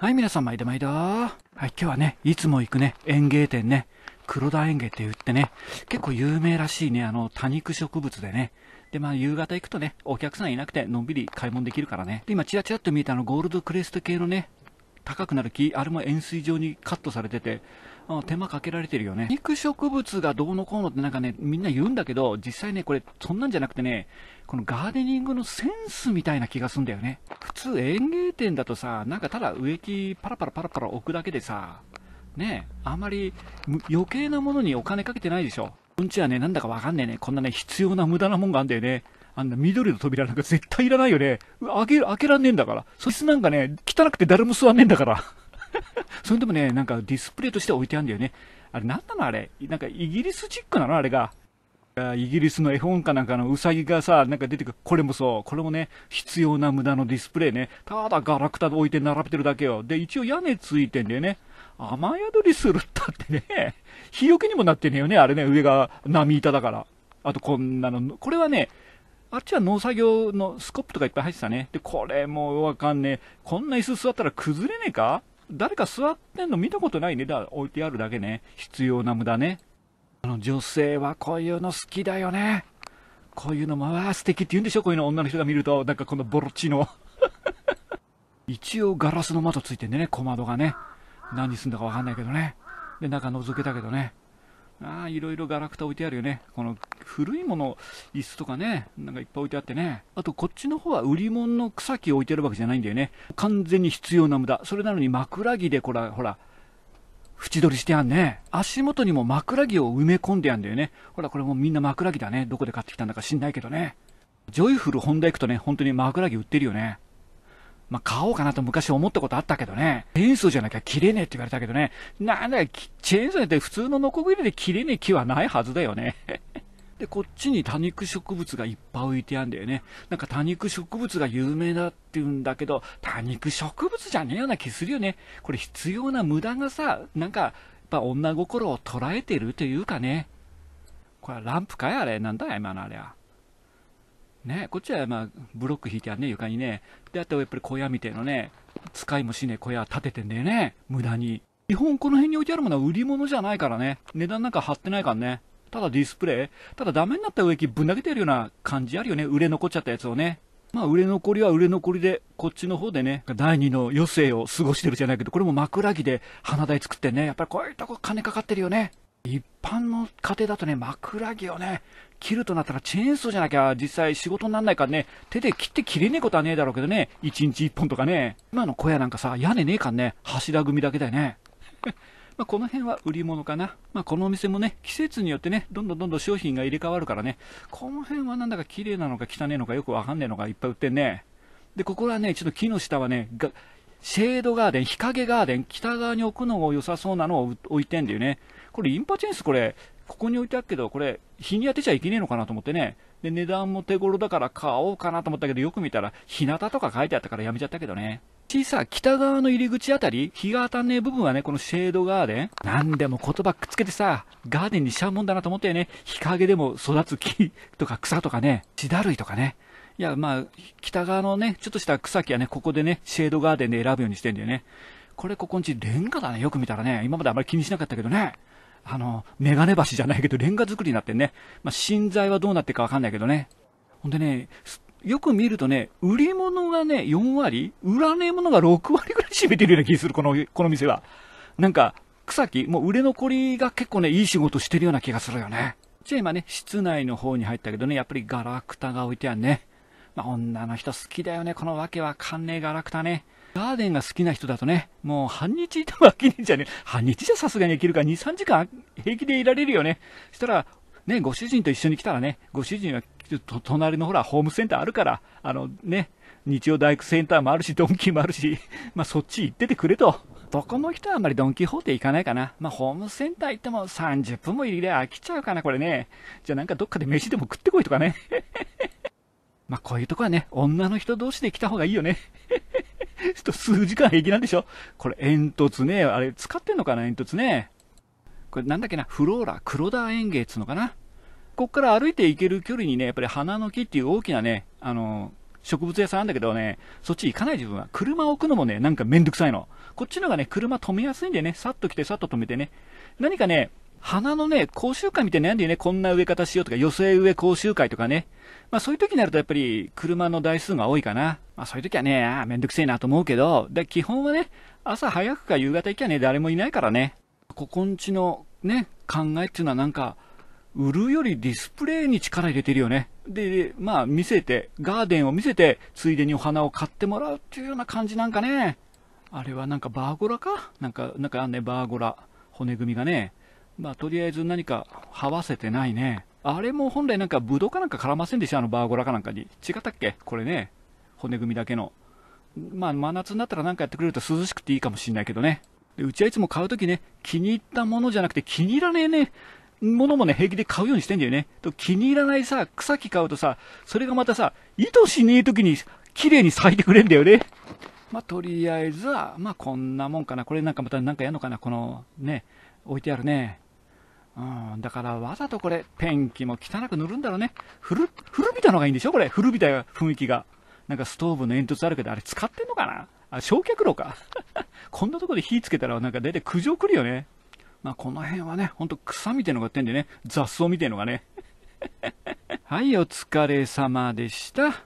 はい、皆さん、毎度毎度。はい、今日はね、いつも行くね、園芸店ね、黒田園芸って言ってね、結構有名らしいね、あの、多肉植物でね。で、まあ、夕方行くとね、お客さんいなくて、のんびり買い物できるからね。で、今、ちらちらっと見えたあの、ゴールドクレスト系のね、高くなる木、あれも円錐状にカットされてて、手間かけられてるよね。肉植物がどうのこうのってなんかね、みんな言うんだけど、実際ね、これ、そんなんじゃなくてね、このガーデニングのセンスみたいな気がすんだよね。普通園芸店だとさ、なんかただ植木パラパラパラパラ置くだけでさ、ね、あんまり余計なものにお金かけてないでしょ。うんちはね、なんだかわかんねえね。こんなね、必要な無駄なもんがあんだよね。あんな緑の扉なんか絶対いらないよね。開け、開けらんねえんだから。そいつなんかね、汚くて誰も座んねえんだから。それでもね、なんかディスプレイとして置いてあるんだよね。あれ、なんなのあれ。なんかイギリスチックなのあれが。イギリスの絵本かなんかのウサギがさ、なんか出てくる。これもそう。これもね、必要な無駄のディスプレイね。ただガラクタで置いて並べてるだけよ。で、一応屋根ついてんだよね。雨宿りするったってね。日よけにもなってねえよね。あれね、上が波板だから。あとこんなの。これはね、あっちは農作業のスコップとかいっぱい入ってたね。で、これもわかんねえ。こんな椅子座ったら崩れねえか誰か座ってんの見たことないね。だ置いてあるだけね。必要な無駄ね。あの、女性はこういうの好きだよね。こういうのも、わあ、素敵って言うんでしょこういうの女の人が見ると、なんかこのボロチの。一応ガラスの窓ついてんでね、小窓がね。何すんだかわかんないけどね。で、中覗けたけどね。ああ、いろいろガラクタ置いてあるよね。この古いもの、椅子とかね、なんかいっぱい置いてあってね。あと、こっちの方は売り物の草木置いてあるわけじゃないんだよね。完全に必要な無駄。それなのに枕木で、こら、ほら、縁取りしてあんね。足元にも枕木を埋め込んであんだよね。ほら、これもみんな枕木だね。どこで買ってきたんだか知んないけどね。ジョイフル本田行くとね、本当に枕木売ってるよね。まあ、買おうかなと昔思ったことあったけどね、チェーンソーじゃなきゃ切れねえって言われたけどね、なんだよ、チェーンソーって普通のノコギリで切れねえ木はないはずだよね。で、こっちに多肉植物がいっぱい浮いてあるんだよね。なんか多肉植物が有名だって言うんだけど、多肉植物じゃねえような気するよね。これ必要な無駄がさ、なんか、やっぱ女心を捉えてるというかね。これはランプかいあれ。なんだ今のあれは。ね、こっちはまあブロック引いてあるね、床にね。で、あとやっぱり小屋みたいなね、使いもしねえ小屋建ててんだよね、無駄に。基本この辺に置いてあるものは売り物じゃないからね。値段なんか貼ってないからね。ただディスプレイただダメになった植木ぶん投げてるような感じあるよね。売れ残っちゃったやつをね。まあ売れ残りは売れ残りで、こっちの方でね、第二の余生を過ごしてるじゃないけど、これも枕木で花台作ってね、やっぱりこういうとこ金かかってるよね。一般の家庭だとね、枕木をね、切るとなったらチェーンソーじゃなきゃ実際仕事にならないからね、手で切って切れねえことはねえだろうけどね、1日1本とかね。今の小屋なんかさ、屋根ねえかんね、柱組だけだよね。まあ、この辺は売り物かな。まあ、このお店もね、季節によってね、どんどんどんどん商品が入れ替わるからね、この辺はなんだか綺麗なのか汚ねえのかよくわかんねえのかいっぱい売ってんね。で、ここはね、ちょっと木の下はね、シェードガーデン、日陰ガーデン、北側に置くのも良さそうなのを置いてんだよね。これ、インパチェンス、これ、ここに置いてあるけど、これ、日に当てちゃいけねえのかなと思ってね。で、値段も手頃だから買おうかなと思ったけど、よく見たら、日向とか書いてあったからやめちゃったけどね。小さ、北側の入り口あたり、日が当たんねえ部分はね、このシェードガーデン。なんでも言葉くっつけてさ、ガーデンにしちゃうもんだなと思ったよね。日陰でも育つ木とか草とかね、血だるいとかね。いや、まあ、北側のね、ちょっとした草木はね、ここでね、シェードガーデンで選ぶようにしてんだよね。これ、ここんち、レンガだね。よく見たらね、今まであまり気にしなかったけどね。あの、メガネ橋じゃないけど、レンガ作りになってんね。まあ、芯材はどうなってかわかんないけどね。ほんでね、よく見るとね、売り物がね、4割、売らねえものが6割ぐらい占めてるような気がする、この、この店は。なんか、草木、もう売れ残りが結構ね、いい仕事してるような気がするよね。じゃあ今ね、室内の方に入ったけどね、やっぱりガラクタが置いてあるね。まあ、女の人好きだよね、このわけわかんねえガラクタね。ガーデンが好きな人だとね、もう半日いても飽きねえじゃねえ。半日じゃさすがに生きるから、2、3時間平気でいられるよね。そしたら、ね、ご主人と一緒に来たらね、ご主人は隣のほら、ホームセンターあるから、あのね、日曜大工センターもあるし、ドンキーもあるし、まあ、そっち行っててくれと。どこの人はあんまりドン・キホーテ行かないかな。まあ、ホームセンター行っても30分も入りで飽きちゃうかな、これね。じゃあなんかどっかで飯でも食ってこいとかね。まあ、こういうとこはね、女の人同士で来た方がいいよね。ちょっと数時間平気なんでしょこれ煙突ね。あれ、使ってんのかな煙突ね。これなんだっけな、フローラ、黒田園芸っつうのかな。ここから歩いて行ける距離にね、やっぱり花の木っていう大きなね、あの、植物屋さんあるんだけどね、そっち行かない自分は。車を置くのもね、なんかめんどくさいの。こっちのがね、車止めやすいんでね、さっと来てさっと止めてね。何かね、花のね、講習会みたいに悩んでね、こんな植え方しようとか、寄せ植え講習会とかね。まあそういう時になるとやっぱり車の台数が多いかな。まあそういう時はね、あめんどくせえなと思うけど、で基本はね、朝早くか夕方行きゃね、誰もいないからね。ここんちのね、考えっていうのはなんか、売るよりディスプレイに力入れてるよね。で、まあ見せて、ガーデンを見せて、ついでにお花を買ってもらうっていうような感じなんかね。あれはなんかバーゴラかなんか、なんかあんね、バーゴラ。骨組みがね。まあ、とりあえず何か、はわせてないね。あれも本来なんか、ブドウかなんか絡ませんでしょあのバーゴラかなんかに。違ったっけこれね。骨組みだけの。まあ、真夏になったら何かやってくれると涼しくていいかもしんないけどね。でうちはいつも買うときね、気に入ったものじゃなくて気に入らねえね、ものもね、平気で買うようにしてんだよね。と気に入らないさ、草木買うとさ、それがまたさ、意図しねえときに、綺麗に咲いてくれんだよね。まあ、とりあえずは、まあ、こんなもんかな。これなんかまた何かやんのかな。この、ね、置いてあるね。うん、だからわざとこれ、ペンキも汚く塗るんだろうね。古、古びたのがいいんでしょこれ。古びた雰囲気が。なんかストーブの煙突あるけど、あれ使ってんのかなあ、焼却炉か。こんなとこで火つけたらなんか大体苦情来るよね。まあこの辺はね、ほんと草みたいのがってんでね、雑草みたいのがね。はい、お疲れ様でした。